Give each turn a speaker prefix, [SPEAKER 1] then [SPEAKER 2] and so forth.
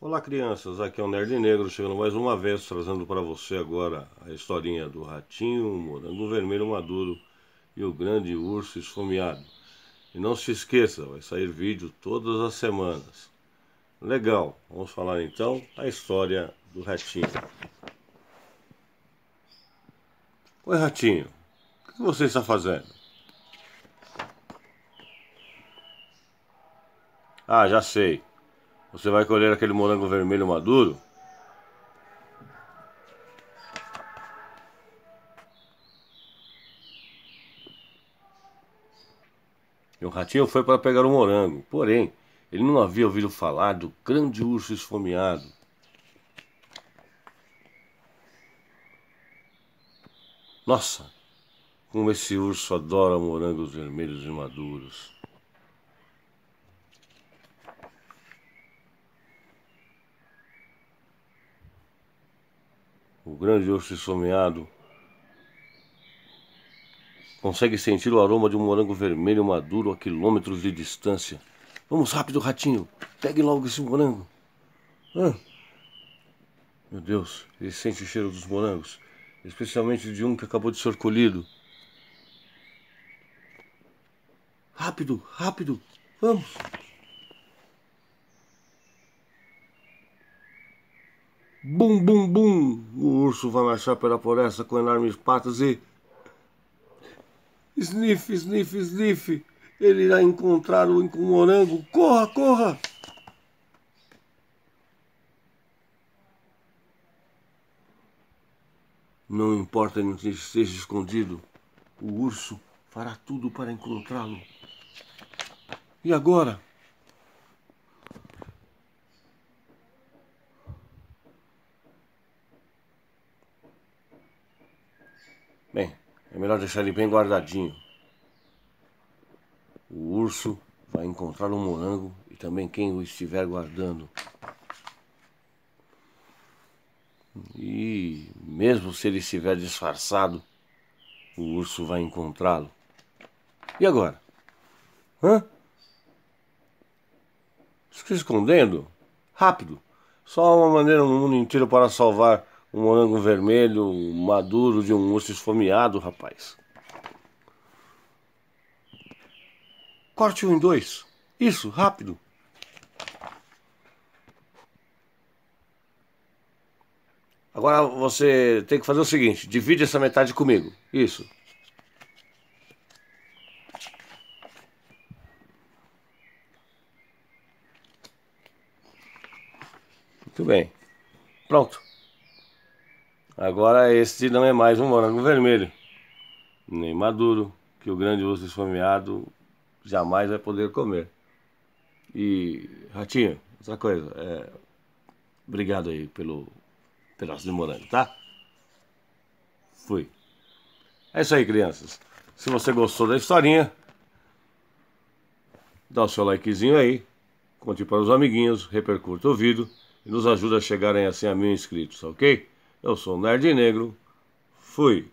[SPEAKER 1] Olá crianças, aqui é o Nerd Negro chegando mais uma vez trazendo para você agora a historinha do ratinho, morango vermelho maduro e o grande urso esfomeado. E não se esqueça, vai sair vídeo todas as semanas. Legal, vamos falar então a história do ratinho. Oi ratinho, o que você está fazendo? Ah, já sei. Você vai colher aquele morango vermelho maduro? E o ratinho foi para pegar o morango, porém, ele não havia ouvido falar do grande urso esfomeado. Nossa, como esse urso adora morangos vermelhos e maduros. o grande osso esfomeado, consegue sentir o aroma de um morango vermelho maduro a quilômetros de distância. Vamos rápido, ratinho! Pegue logo esse morango! Ah. Meu Deus, ele sente o cheiro dos morangos, especialmente de um que acabou de ser colhido. Rápido, rápido, vamos! Bum, bum, bum! O urso vai marchar pela floresta com enormes patas e. Sniff, sniff, sniff! Ele irá encontrar o um morango! Corra, corra! Não importa onde esteja escondido, o urso fará tudo para encontrá-lo. E agora? Bem, é melhor deixar ele bem guardadinho. O urso vai encontrar o morango e também quem o estiver guardando. E mesmo se ele estiver disfarçado, o urso vai encontrá-lo. E agora? Hã? Estou escondendo? Rápido! Só há uma maneira no mundo inteiro para salvar um morango vermelho maduro de um urso esfomeado, rapaz. Corte um em dois. Isso, rápido. Agora você tem que fazer o seguinte: divide essa metade comigo. Isso. Muito bem. Pronto. Agora este não é mais um morango vermelho, nem maduro, que o grande urso esfomeado jamais vai poder comer. E, Ratinho, outra coisa, é... obrigado aí pelo pedaço de morango, tá? Fui. É isso aí, crianças. Se você gostou da historinha, dá o seu likezinho aí, conte para os amiguinhos, repercute o vídeo e nos ajuda a chegarem assim a mil inscritos, ok? Eu sou o Nerd Negro. Fui.